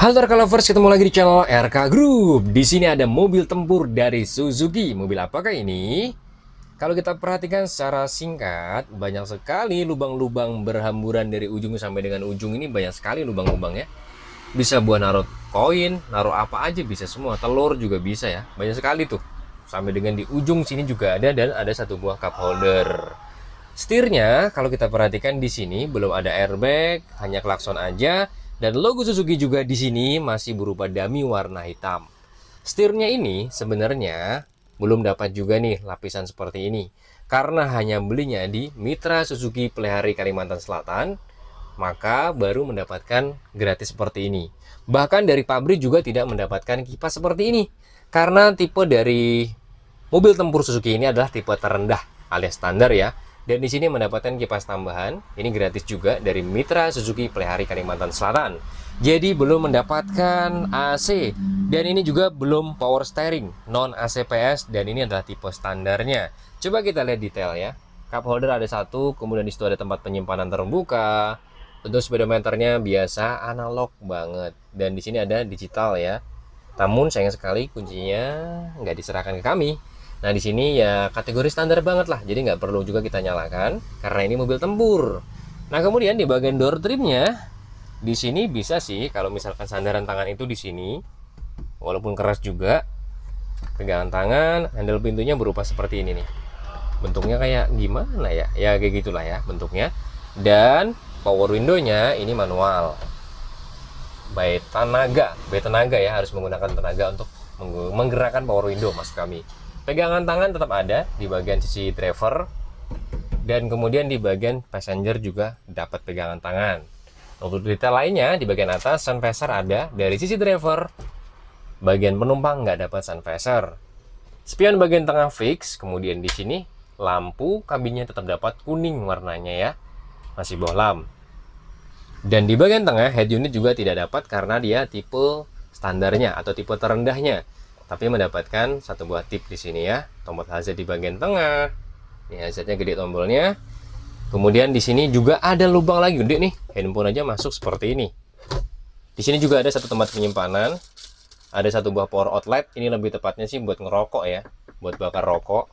Halo Rekal Lovers, ketemu lagi di channel RK Group. Di sini ada mobil tempur dari Suzuki. Mobil apakah ini? Kalau kita perhatikan secara singkat, banyak sekali lubang-lubang berhamburan dari ujung sampai dengan ujung ini banyak sekali lubang lubangnya Bisa buat naruh koin, naruh apa aja bisa semua, telur juga bisa ya. Banyak sekali tuh. Sampai dengan di ujung sini juga ada dan ada satu buah cup holder. Setirnya kalau kita perhatikan di sini belum ada airbag, hanya klakson aja dan logo Suzuki juga di sini masih berupa dummy warna hitam. Stirnya ini sebenarnya belum dapat juga nih lapisan seperti ini. Karena hanya belinya di Mitra Suzuki Pelihari Kalimantan Selatan, maka baru mendapatkan gratis seperti ini. Bahkan dari pabrik juga tidak mendapatkan kipas seperti ini. Karena tipe dari mobil tempur Suzuki ini adalah tipe terendah alias standar ya dan di sini mendapatkan kipas tambahan, ini gratis juga dari mitra Suzuki Pelihari Kalimantan Selatan. Jadi belum mendapatkan AC dan ini juga belum power steering non ACPS dan ini adalah tipe standarnya. Coba kita lihat detail ya. Cup holder ada satu, kemudian di situ ada tempat penyimpanan terbuka. Untuk speedometernya biasa analog banget dan di sini ada digital ya. Namun sayang sekali kuncinya nggak diserahkan ke kami Nah di sini ya kategori standar banget lah, jadi nggak perlu juga kita nyalakan karena ini mobil tempur. Nah kemudian di bagian door trimnya di sini bisa sih kalau misalkan sandaran tangan itu di sini, walaupun keras juga pegangan tangan, handle pintunya berupa seperti ini nih. Bentuknya kayak gimana ya? Ya kayak gitulah ya bentuknya. Dan power windownya ini manual. By tenaga, by tenaga ya harus menggunakan tenaga untuk menggerakkan power window mas kami. Pegangan tangan tetap ada di bagian sisi driver dan kemudian di bagian passenger juga dapat pegangan tangan. Untuk detail lainnya di bagian atas sun visor ada dari sisi driver. Bagian penumpang nggak dapat sun visor. Spion bagian tengah fix, kemudian di sini lampu kabinnya tetap dapat kuning warnanya ya. Masih bohlam. Dan di bagian tengah head unit juga tidak dapat karena dia tipe standarnya atau tipe terendahnya tapi mendapatkan satu buah tip di sini ya tombol hazard di bagian tengah ini hazardnya gede tombolnya kemudian di sini juga ada lubang lagi gede nih handphone aja masuk seperti ini di sini juga ada satu tempat penyimpanan ada satu buah power outlet ini lebih tepatnya sih buat ngerokok ya buat bakar rokok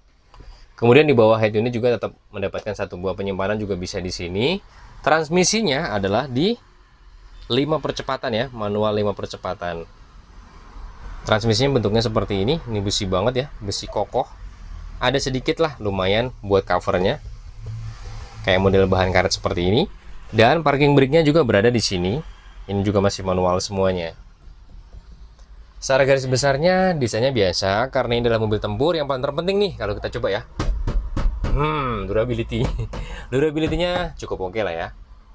kemudian di bawah head unit juga tetap mendapatkan satu buah penyimpanan juga bisa di sini transmisinya adalah di 5 percepatan ya manual 5 percepatan transmisinya bentuknya seperti ini ini besi banget ya besi kokoh ada sedikit lah lumayan buat covernya kayak model bahan karet seperti ini dan parking brake-nya juga berada di sini ini juga masih manual semuanya secara garis besarnya desainnya biasa karena ini adalah mobil tempur yang paling terpenting nih kalau kita coba ya hmm durability durability-nya cukup oke okay lah ya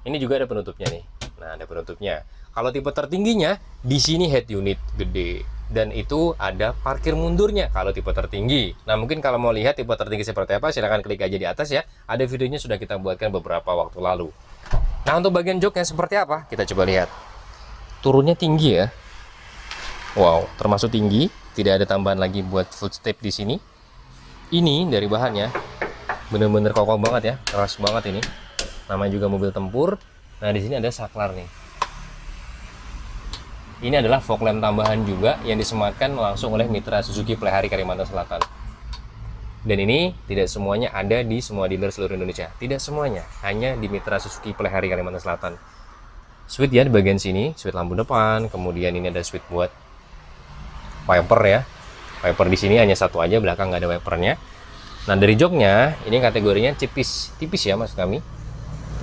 ini juga ada penutupnya nih nah ada penutupnya kalau tipe tertingginya di sini head unit gede dan itu ada parkir mundurnya kalau tipe tertinggi. Nah, mungkin kalau mau lihat tipe tertinggi seperti apa, silahkan klik aja di atas ya. Ada videonya sudah kita buatkan beberapa waktu lalu. Nah, untuk bagian joknya seperti apa? Kita coba lihat. Turunnya tinggi ya. Wow, termasuk tinggi. Tidak ada tambahan lagi buat footstep di sini. Ini dari bahannya. Bener-bener kokoh banget ya. Keras banget ini. Namanya juga mobil tempur. Nah, di sini ada saklar nih ini adalah fog lamp tambahan juga yang disematkan langsung oleh mitra Suzuki Plehari Kalimantan Selatan. Dan ini tidak semuanya ada di semua dealer seluruh Indonesia. Tidak semuanya, hanya di mitra Suzuki Plehari Kalimantan Selatan. Switch ya di bagian sini, switch lampu depan, kemudian ini ada switch buat wiper ya. Wiper di sini hanya satu aja, belakang nggak ada wipernya. Nah dari joknya, ini kategorinya tipis, tipis ya mas kami.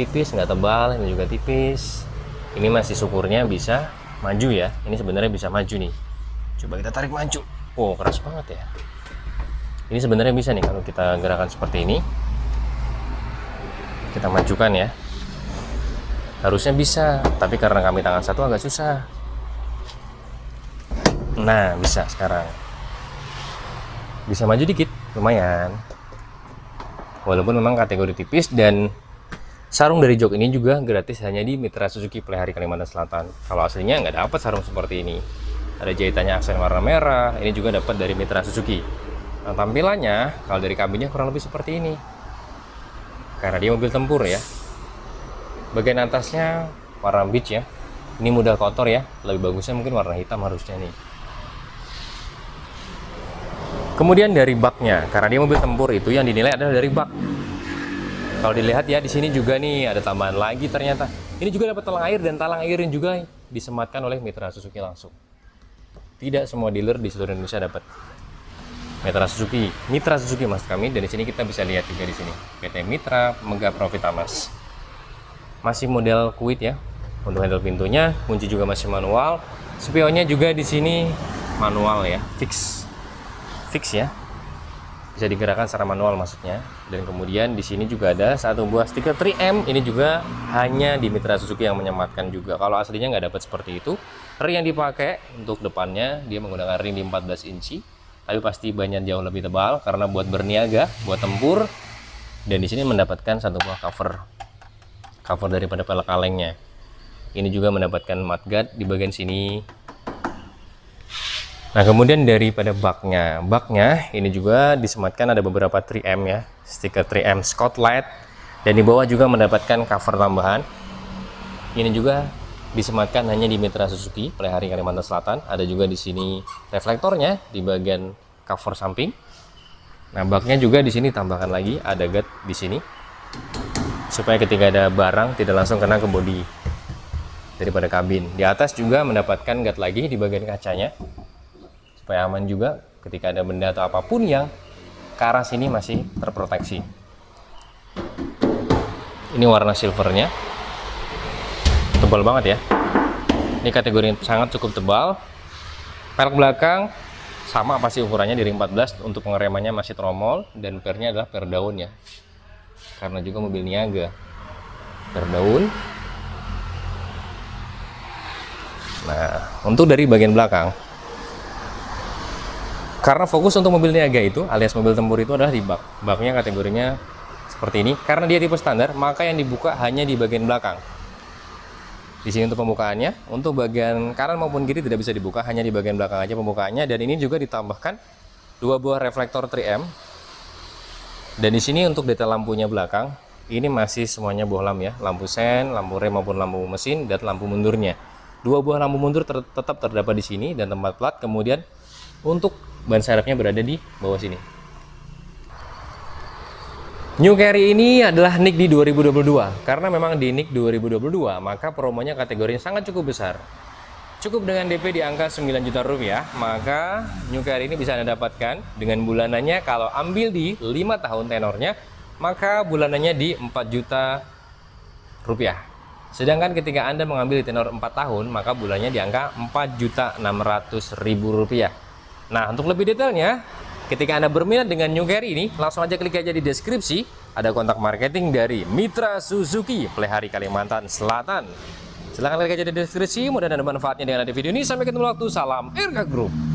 Tipis, nggak tebal, ini juga tipis. Ini masih syukurnya bisa maju ya ini sebenarnya bisa maju nih coba kita tarik maju Oh keras banget ya ini sebenarnya bisa nih kalau kita gerakan seperti ini kita majukan ya harusnya bisa tapi karena kami tangan satu agak susah nah bisa sekarang bisa maju dikit lumayan walaupun memang kategori tipis dan Sarung dari jok ini juga gratis hanya di Mitra Suzuki Pelihari Kalimantan Selatan. Kalau aslinya nggak dapat sarung seperti ini. Ada jahitannya aksen warna merah, ini juga dapat dari Mitra Suzuki. Nah, tampilannya kalau dari kabinnya kurang lebih seperti ini. Karena dia mobil tempur ya. Bagian atasnya warna beach ya. Ini mudah kotor ya, lebih bagusnya mungkin warna hitam harusnya nih. Kemudian dari baknya, karena dia mobil tempur itu yang dinilai adalah dari bak kalau dilihat ya di sini juga nih ada tambahan lagi ternyata. Ini juga dapat talang air dan talang airin juga disematkan oleh Mitra Suzuki langsung. Tidak semua dealer di seluruh Indonesia dapat Mitra Suzuki, Mitra Suzuki mas kami. dan di sini kita bisa lihat juga di sini PT Mitra Mega Profit Amas. Masih model kuit ya untuk handle pintunya, kunci juga masih manual. Spionnya juga di sini manual ya, fix, fix ya, bisa digerakkan secara manual maksudnya dan kemudian di sini juga ada satu buah stiker 3M ini juga hanya di Mitra Suzuki yang menyematkan juga kalau aslinya nggak dapat seperti itu ring yang dipakai untuk depannya dia menggunakan ring di 14 inci tapi pasti banyak jauh lebih tebal karena buat berniaga buat tempur dan di sini mendapatkan satu buah cover cover daripada pelek kalengnya ini juga mendapatkan mudguard di bagian sini Nah, kemudian daripada baknya. Baknya ini juga disematkan ada beberapa 3M ya. Stiker 3M Scotlight dan di bawah juga mendapatkan cover tambahan. Ini juga disematkan hanya di Mitra Suzuki Pelihari Kalimantan Selatan. Ada juga di sini reflektornya di bagian cover samping. Nah, baknya juga di sini tambahkan lagi ada gat di sini. Supaya ketika ada barang tidak langsung kena ke bodi daripada kabin. Di atas juga mendapatkan gat lagi di bagian kacanya supaya aman juga ketika ada benda atau apapun yang ke arah sini masih terproteksi ini warna silvernya tebal banget ya ini kategori sangat cukup tebal pelek belakang sama pasti ukurannya dari 14 untuk pengeremannya masih tromol dan pernya adalah per daun ya karena juga mobil niaga per daun nah untuk dari bagian belakang karena fokus untuk mobil niaga itu, alias mobil tempur itu adalah di bak. Baknya kategorinya seperti ini. Karena dia tipe standar, maka yang dibuka hanya di bagian belakang. Di sini untuk pembukaannya, untuk bagian kanan maupun kiri tidak bisa dibuka, hanya di bagian belakang aja pembukaannya. Dan ini juga ditambahkan dua buah reflektor 3M. Dan di sini untuk detail lampunya belakang, ini masih semuanya bohlam ya, lampu sen, lampu rem maupun lampu mesin dan lampu mundurnya. Dua buah lampu mundur tetap terdapat di sini dan tempat plat. Kemudian untuk ban serepnya berada di bawah sini. New Carry ini adalah nick di 2022. Karena memang di nick 2022, maka promonya kategorinya sangat cukup besar. Cukup dengan DP di angka 9 juta rupiah, maka New Carry ini bisa Anda dapatkan dengan bulanannya kalau ambil di 5 tahun tenornya, maka bulanannya di 4 juta rupiah. Sedangkan ketika Anda mengambil di tenor 4 tahun, maka bulannya di angka juta ribu rupiah. Nah, untuk lebih detailnya, ketika Anda berminat dengan New Carry ini, langsung aja klik aja di deskripsi. Ada kontak marketing dari Mitra Suzuki, Pelihari Kalimantan Selatan. Silahkan klik aja di deskripsi, mudah-mudahan ada manfaatnya dengan ada video ini. Sampai ketemu waktu, salam Erika Group.